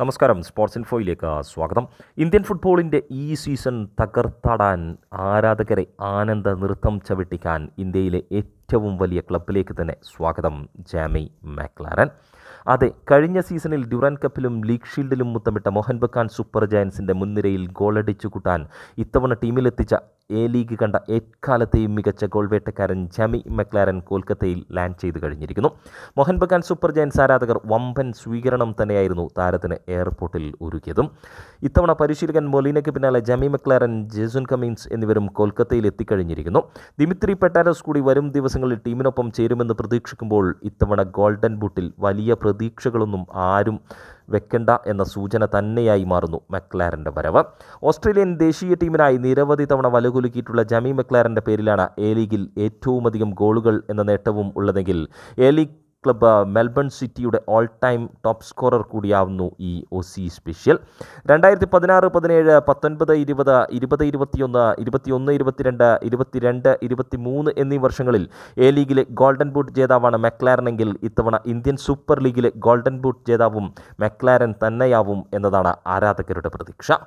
നമസ്കാരം സ്പോർട്സ് ഇൻഫോയിലേക്ക് സ്വാഗതം ഇന്ത്യൻ ഫുട്ബോളിൻ്റെ ഈ സീസൺ തകർത്താടാൻ ആരാധകരെ ആനന്ദ നൃത്തം ചവിട്ടിക്കാൻ ഇന്ത്യയിലെ ഏറ്റവും വലിയ ക്ലബിലേക്ക് തന്നെ സ്വാഗതം ജാമി മാക്ലാരൻ അതെ കഴിഞ്ഞ സീസണിൽ ഡ്യൂറൻ കപ്പിലും ലീഗ് ഷീൽഡിലും മുത്തമിട്ട മോഹൻ ബക്കാൻ സൂപ്പർ ജയൻസിൻ്റെ മുൻനിരയിൽ ഗോളടിച്ചു കൂട്ടാൻ ഇത്തവണ ടീമിലെത്തിച്ച എ ലീഗ് കണ്ട എക്കാലത്തെയും മികച്ച ഗോൾ വേട്ടക്കാരൻ ജമി മക്ലാരൻ കൊൽക്കത്തയിൽ ലാൻഡ് ചെയ്തു കഴിഞ്ഞിരിക്കുന്നു മോഹൻ ബഗാൻ സൂപ്പർ ജയൻസ് ആരാധകർ വമ്പൻ സ്വീകരണം തന്നെയായിരുന്നു താരത്തിന് എയർപോർട്ടിൽ ഒരുക്കിയതും ഇത്തവണ പരിശീലകൻ മൊലീനയ്ക്ക് പിന്നാലെ ജമി മക്ലാരൻ ജെസുൻ കമീൻസ് എന്നിവരും കൊൽക്കത്തയിൽ എത്തിക്കഴിഞ്ഞിരിക്കുന്നു ദിമിത്രി പെട്ടാരസ് കൂടി വരും ദിവസങ്ങളിൽ ടീമിനൊപ്പം ചേരുമെന്ന് പ്രതീക്ഷിക്കുമ്പോൾ ഇത്തവണ ഗോൾഡൻ ബൂട്ടിൽ വലിയ പ്രതീക്ഷകളൊന്നും ആരും വെക്കണ്ട എന്ന സൂചന തന്നെയായി മാറുന്നു മെക്ലാരൻ്റെ വരവ് ഓസ്ട്രേലിയൻ ദേശീയ ടീമിനായി നിരവധി തവണ വലുകുലുക്കിയിട്ടുള്ള ജമി മെക്ലാരൻ്റെ പേരിലാണ് എ ലീഗിൽ ഏറ്റവുമധികം ഗോളുകൾ എന്ന നേട്ടവും ഉള്ളതെങ്കിൽ എ ലീഗ് ക്ലബ് മെൽബൺ സിറ്റിയുടെ ഓൾ ടൈം ടോപ്പ് സ്കോറർ കൂടിയാവുന്നു ഈ ഒ സി സ്പെഷ്യൽ രണ്ടായിരത്തി പതിനാറ് പതിനേഴ് പത്തൊൻപത് ഇരുപത് ഇരുപത് ഇരുപത്തിയൊന്ന് ഇരുപത്തിയൊന്ന് ഇരുപത്തിരണ്ട് ഇരുപത്തിരണ്ട് മൂന്ന് എന്നീ വർഷങ്ങളിൽ എ ലീഗിലെ ഗോൾഡൻ ബൂട്ട് ജേതാവാണ് മെക്ലാരനെങ്കിൽ ഇത്തവണ ഇന്ത്യൻ സൂപ്പർ ലീഗിലെ ഗോൾഡൻ ബൂട്ട് ജേതാവും മെക്ലാരൻ തന്നെയാവും എന്നതാണ് ആരാധകരുടെ പ്രതീക്ഷ